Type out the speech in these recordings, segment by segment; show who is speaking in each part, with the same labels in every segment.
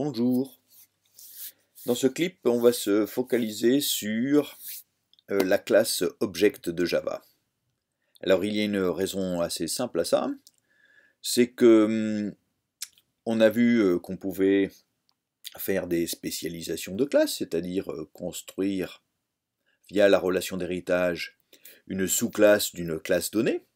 Speaker 1: Bonjour. Dans ce clip, on va se focaliser sur euh, la classe Object de Java. Alors il y a une raison assez simple à ça, c'est que hum, on a vu euh, qu'on pouvait faire des spécialisations de classe, c'est-à-dire euh, construire via la relation d'héritage une sous-classe d'une classe donnée.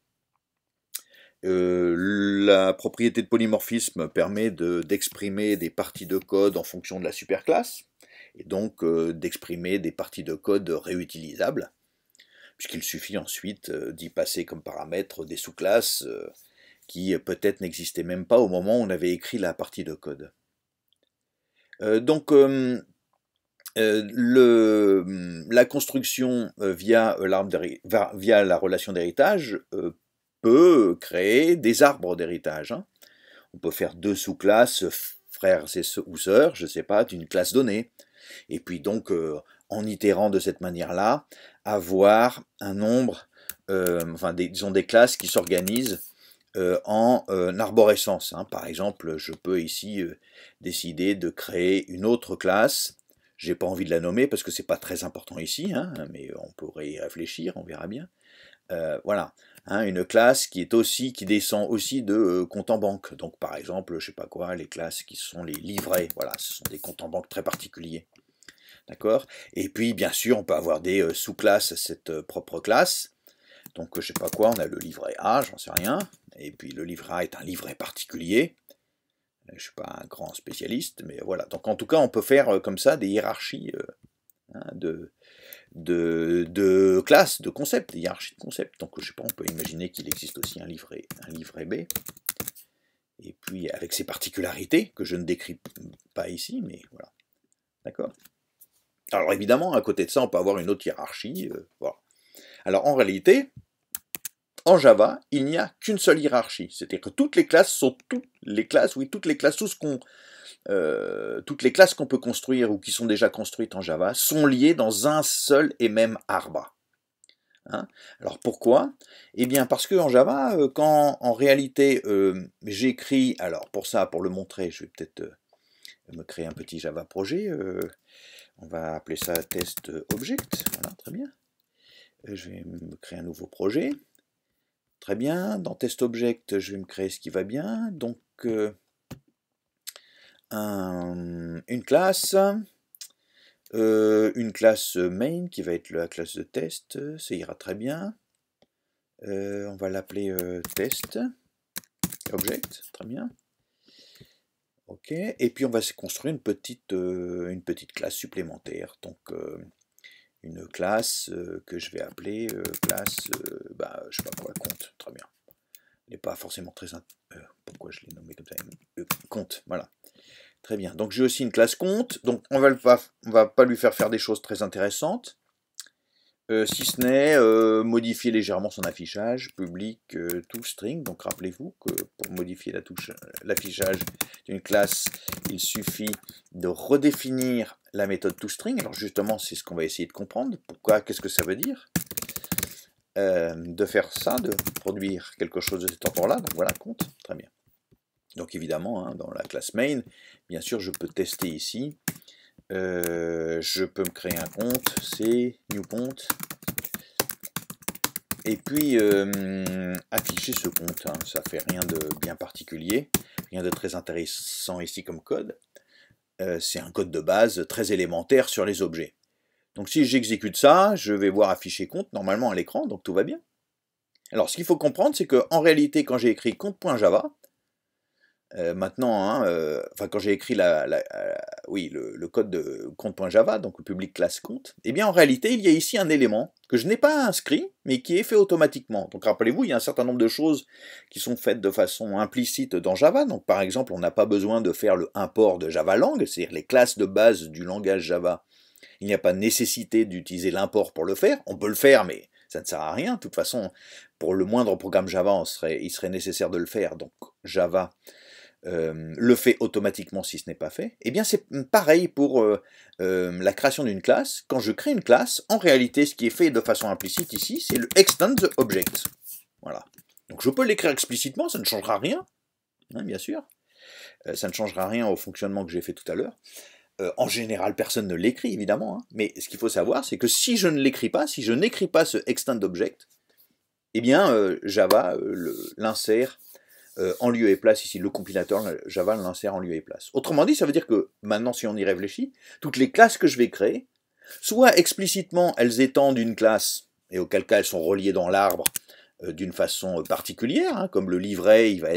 Speaker 1: Euh, la propriété de polymorphisme permet d'exprimer des parties de code en fonction de la superclasse, et donc euh, d'exprimer des parties de code réutilisables, puisqu'il suffit ensuite euh, d'y passer comme paramètre des sous-classes qui peut-être n'existaient même pas au moment où on avait écrit la partie de code. donc, la construction via, via, la relation d'héritage peut créer des arbres d'héritage. Hein. On peut faire deux sous-classes, frères ou sœurs, je ne sais pas, d'une classe donnée. Et puis donc, euh, en itérant de cette manière-là, avoir un nombre, euh, enfin, des, disons des classes qui s'organisent euh, en arborescence. Hein. Par exemple, je peux ici décider de créer une autre classe. J'ai pas envie de la nommer parce que c'est pas très important ici, hein, mais on pourrait y réfléchir, on verra bien. Euh, voilà. Hein, une classe qui est aussi qui descend aussi de euh, compte en banque. Donc par exemple, je sais pas quoi, les classes qui sont les livrets, voilà, ce sont des comptes en banque très particuliers. D'accord Et puis bien sûr, on peut avoir des euh, sous-classes à cette propre classe. Donc je sais pas quoi, on a le livret A, j'en sais rien. Et puis le livret A est un livret particulier. Je ne suis pas un grand spécialiste, mais voilà. Donc en tout cas, on peut faire comme ça des hiérarchies hein, de, de, de classe, de concept, de hiérarchie de concept. Donc, je ne sais pas, on peut imaginer qu'il existe aussi un livret, un livret B. Et puis, avec ses particularités, que je ne décris pas ici, mais voilà. D'accord Alors, évidemment, à côté de ça, on peut avoir une autre hiérarchie. Euh, voilà. Alors, en réalité, en Java, il n'y a qu'une seule hiérarchie. C'est-à-dire que toutes les classes sont toutes les classes, oui, toutes les classes, tout ce qu'on euh, toutes les classes qu'on peut construire ou qui sont déjà construites en Java sont liées dans un seul et même arbre. Hein alors pourquoi Eh bien parce que en Java, euh, quand en réalité euh, j'écris, alors pour ça, pour le montrer, je vais peut-être me créer un petit Java projet. on va appeler ça test object. Voilà, très bien. Je vais me créer un nouveau projet. Très bien. Dans test object, je vais me créer ce qui va bien. Donc une classe, euh, une classe main qui va être la classe de test, ça ira très bien. Euh, on va l'appeler euh, test, object, très bien. Ok, et puis on va se construire une petite, une petite classe supplémentaire, donc une classe que je vais appeler classe, bah, je sais pas quoi, compte, très bien. il n'est pas forcément très... pourquoi je l'ai nommé comme ça Compte, voilà. Très bien. Donc j'ai aussi une classe compte. Donc on ne va, va, pas lui faire faire des choses très intéressantes. Euh, si ce n'est euh, modifier légèrement son affichage, public euh, toString. Donc rappelez-vous que pour modifier l'affichage d'une classe, il suffit de redéfinir la méthode toString. Alors justement, c'est ce qu'on va essayer de comprendre. Pourquoi Qu'est-ce que ça veut dire De faire ça, de produire quelque chose de cet ordre-là. Donc voilà, compte. Très bien. Donc évidemment, hein, dans la classe main, bien sûr, je peux tester ici. Euh, je peux me créer un compte, c'est new compte. Et puis euh, afficher ce compte, ça hein. ça fait rien de bien particulier, rien de très intéressant ici comme code. Euh, c'est un code de base très élémentaire sur les objets. Donc si j'exécute ça, je vais voir afficher compte normalement à l'écran, donc tout va bien. Alors ce qu'il faut comprendre, c'est qu'en réalité, quand j'ai écrit compte.java, euh, maintenant, hein, euh, quand j'ai écrit euh, oui, le, code de compte.java, donc le public classe compte, eh bien en réalité, il y a ici un élément que je n'ai pas inscrit, mais qui est fait automatiquement. Donc rappelez-vous, il y a un certain nombre de choses qui sont faites de façon implicite dans Java. Donc par exemple, on n'a pas besoin de faire le import de Java JavaLang, c'est-à-dire les classes de base du langage Java. Il n'y a pas nécessité d'utiliser l'import pour le faire. On peut le faire, mais ça ne sert à rien. De toute façon, pour le moindre programme Java, il serait nécessaire de le faire. Donc Java euh, le fait automatiquement si ce n'est pas fait, eh bien c'est pareil pour euh, euh, la création d'une classe. Quand je crée une classe, en réalité, ce qui est fait de façon implicite ici, c'est le extend object. Voilà. Donc je peux l'écrire explicitement, ça ne changera rien, hein, bien sûr. ça ne changera rien au fonctionnement que j'ai fait tout à l'heure. en général, personne ne l'écrit, évidemment. Hein. mais ce qu'il faut savoir, c'est que si je ne l'écris pas, si je n'écris pas ce extend object, eh bien Java l'insère euh, en lieu et place ici. Le compilateur euh, Java l'insère en lieu et place. Autrement dit, ça veut dire que maintenant, si on y réfléchit, toutes les classes que je vais créer, soit explicitement elles étendent une classe, et auquel cas elles sont reliées dans l'arbre euh, d'une façon particulière, hein, comme le livret, il va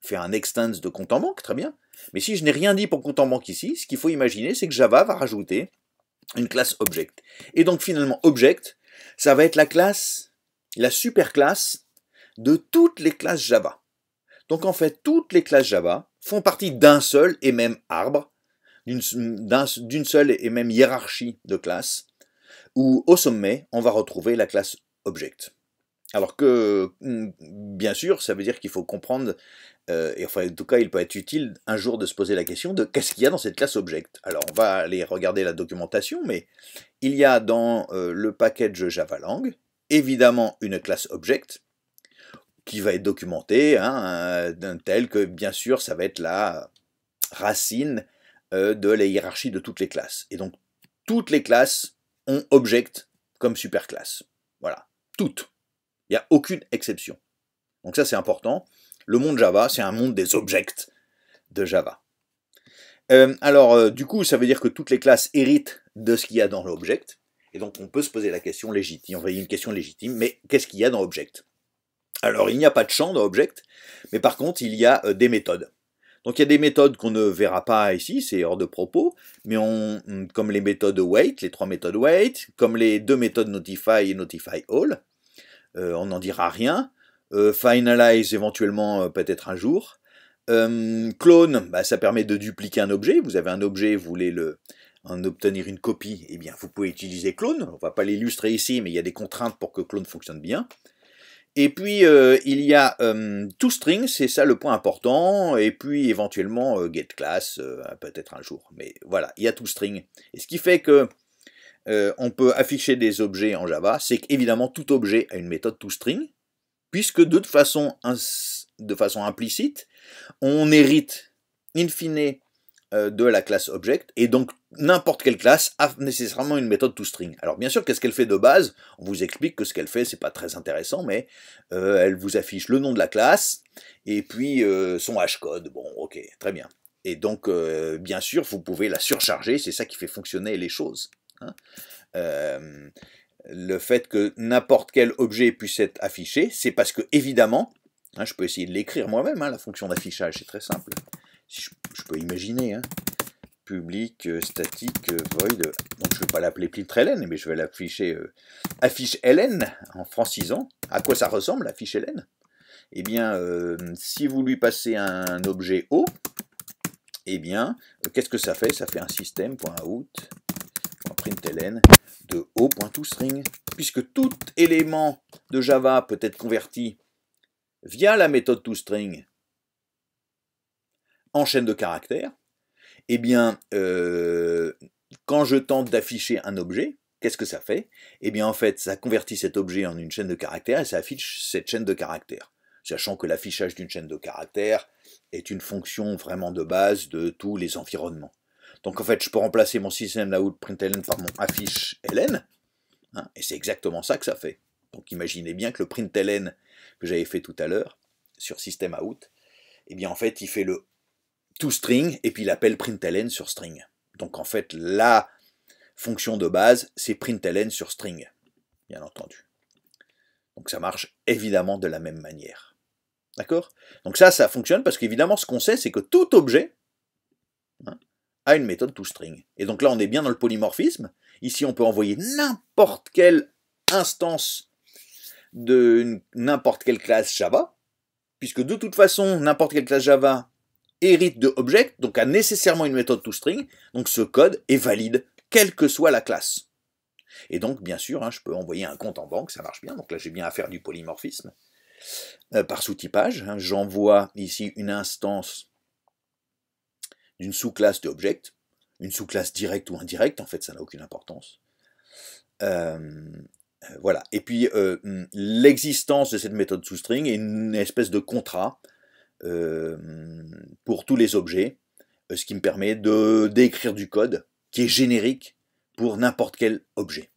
Speaker 1: faire un extends de compte en banque, très bien. Mais si je n'ai rien dit pour compte en banque ici, ce qu'il faut imaginer, c'est que Java va rajouter une classe object. Et donc finalement, object, ça va être la classe, la super classe de toutes les classes Java. Donc en fait, toutes les classes Java font partie d'un seul et même arbre, d'une seule et même hiérarchie de classes, où au sommet, on va retrouver la classe Object. Alors que, hmm, bien sûr, ça veut dire qu'il faut comprendre, euh, et enfin, en tout cas, il peut être utile un jour de se poser la question de qu'est-ce qu'il y a dans cette classe Object. Alors, on va aller regarder la documentation, mais il y a dans euh, le package JavaLang, évidemment, une classe Object, qui va être documenté, hein, euh, tel que bien sûr ça va être la racine euh, de la hiérarchie de toutes les classes. Et donc toutes les classes ont object comme superclasse. Voilà, toutes. Il n'y a aucune exception. Donc ça c'est important. Le monde Java, c'est un monde des objects de Java. Euh, alors du coup, ça veut dire que toutes les classes héritent de ce qu'il y a dans l'object. Et donc on peut se poser la question légitime, On va y une question légitime, mais qu'est-ce qu'il y a dans object alors il n'y a pas de champ dans Object, mais par contre il y a euh, des méthodes. Donc il y a des méthodes qu'on ne verra pas ici, c'est hors de propos, mais mm, comme les méthodes wait, les trois méthodes wait, comme les deux méthodes notify et notify all, euh, on n'en dira rien. Euh, finalize éventuellement peut-être un jour. clone, bah, ça permet de dupliquer un objet. Vous avez un objet, vous voulez le, en obtenir une copie, eh bien vous pouvez utiliser clone. On ne va pas l'illustrer ici, mais il y a des contraintes pour que clone fonctionne bien. Et puis euh, il y a euh, toString, c'est ça le point important, et puis éventuellement euh, getClass, peut-être un jour, mais voilà, il y a toString. Et ce qui fait que on peut afficher des objets en Java, c'est qu'évidemment tout objet a une méthode toString, puisque de façon, de façon implicite, on hérite in fine euh, de la classe object, et donc n'importe quelle classe a nécessairement une méthode toString. Alors bien sûr, qu'est-ce qu'elle fait de base On vous explique que ce qu'elle fait, c'est pas très intéressant, mais euh, elle vous affiche le nom de la classe, et puis euh, son son hashcode, bon ok, très bien. Et donc bien sûr, vous pouvez la surcharger, c'est ça qui fait fonctionner les choses. Hein. le fait que n'importe quel objet puisse être affiché, c'est parce que évidemment, hein, je peux essayer de l'écrire moi-même, hein, la fonction d'affichage, c'est très simple. Si je je peux imaginer. Hein. Public, euh, statique, euh, void. Euh, donc je ne vais pas l'appeler println, mais je vais l'afficher affiche ln en francisant. À quoi ça ressemble, affiche ln Eh bien, si vous lui passez un objet O, eh bien, qu'est-ce que ça fait Ça fait un système.out.println de O.toString, puisque tout élément de Java peut être converti via la méthode toString en chaîne de caractères, eh bien, euh, quand je tente d'afficher un objet, qu'est-ce que ça fait Eh bien, en fait, ça convertit cet objet en une chaîne de caractères et ça affiche cette chaîne de caractères. Sachant que l'affichage d'une chaîne de caractères est une fonction vraiment de base de tous les environnements. Donc, en fait, je peux remplacer mon système print println par mon affiche ln, hein, et c'est exactement ça que ça fait. Donc, imaginez bien que le println que j'avais fait tout à l'heure sur système out, eh bien, en fait, il fait le toString, et puis il appelle println sur string. Donc en fait, la fonction de base, c'est println sur string, bien entendu. Donc ça marche évidemment de la même manière. D'accord Donc ça, ça fonctionne parce qu'évidemment, ce qu'on sait, c'est que tout objet hein, a une méthode toString. Et donc là, on est bien dans le polymorphisme. Ici, on peut envoyer n'importe quelle instance de n'importe quelle classe Java, puisque de toute façon, n'importe quelle classe Java hérite de Object, donc a nécessairement une méthode toString, donc ce code est valide, quelle que soit la classe. Et donc, bien sûr, hein, je peux envoyer un compte en banque, ça marche bien, donc là j'ai bien à faire du polymorphisme. Euh, par sous-typage, hein, j'envoie ici une instance d'une sous-classe de Object, une sous-classe directe ou indirecte, en fait ça n'a aucune importance. Euh, euh, voilà. Et puis, l'existence de cette méthode toString string est une espèce de contrat euh, pour tous les objets, euh, ce qui me permet de d'écrire du code qui est générique pour n'importe quel objet.